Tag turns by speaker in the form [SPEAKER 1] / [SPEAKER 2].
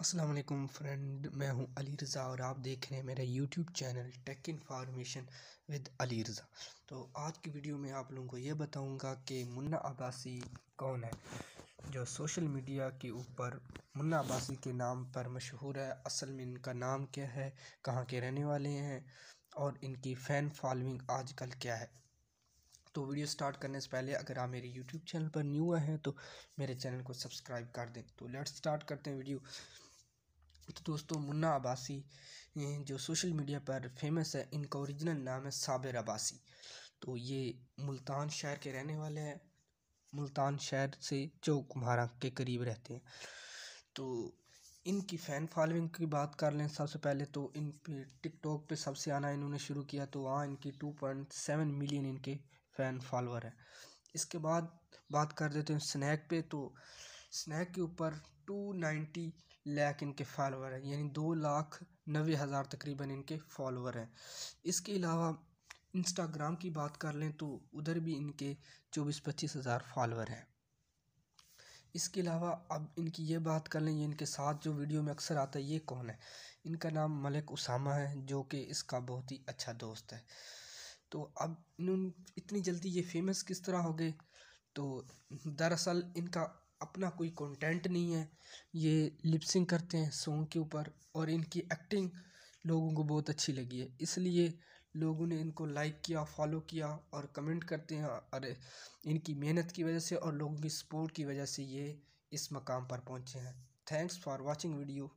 [SPEAKER 1] अस्सलाम वालेकुम फ्रेंड मैं हूं अली रज़ा और आप देख रहे हैं मेरा YouTube channel Tech Information with Ali Raza तो आज की वीडियो में आप लोगों को ये बताऊंगा कि मुन्ना अब्बासी कौन है जो सोशल मीडिया के ऊपर मुन्ना अब्बासी के नाम पर मशहूर है असल में इनका नाम क्या है कहाँ के रहने वाले हैं और इनकी फ़ैन फॉलोइंग कल क्या है तो वीडियो स्टार्ट करने से पहले अगर आप मेरे यूट्यूब चैनल पर न्यू आए हैं तो मेरे चैनल को सब्सक्राइब कर दें तो लेट्स स्टार्ट करते हैं वीडियो तो दोस्तों मुन्ना अब्बासी जो सोशल मीडिया पर फेमस है इनका ओरिजिनल नाम है साबिर अब्बासी तो ये मुल्तान शहर के रहने वाले हैं मुल्तान शहर से चौक कुम्हारा के करीब रहते हैं तो इनकी फ़ैन फॉलोइंग की बात कर लें सबसे पहले तो इन पे टिकटॉक पे सबसे आना इन्होंने शुरू किया तो वहाँ इनकी टू पॉइंट सेवन मिलियन इनके फ़ैन फॉलोअर हैं इसके बाद बात कर देते हैं स्नैक पे तो स्नैक के ऊपर टू नाइन्टी लैक इनके फॉलोवर हैं यानी दो लाख नबे हज़ार तकरीबन इनके फॉलोवर हैं इसके अलावा इंस्टाग्राम की बात कर लें तो उधर भी इनके चौबीस पच्चीस हज़ार फॉलोवर हैं इसके अलावा अब इनकी ये बात कर लें ये इनके साथ जो वीडियो में अक्सर आता है ये कौन है इनका नाम मलिक उसामा है जो कि इसका बहुत ही अच्छा दोस्त है तो अब इन इतनी जल्दी ये फेमस किस तरह हो गए तो दरअसल इनका अपना कोई कंटेंट नहीं है ये लिपसिंग करते हैं सॉन्ग के ऊपर और इनकी एक्टिंग लोगों को बहुत अच्छी लगी है इसलिए लोगों ने इनको लाइक किया फॉलो किया और कमेंट करते हैं अरे इनकी मेहनत की वजह से और लोगों की सपोर्ट की वजह से ये इस मकाम पर पहुंचे हैं थैंक्स फॉर वाचिंग वीडियो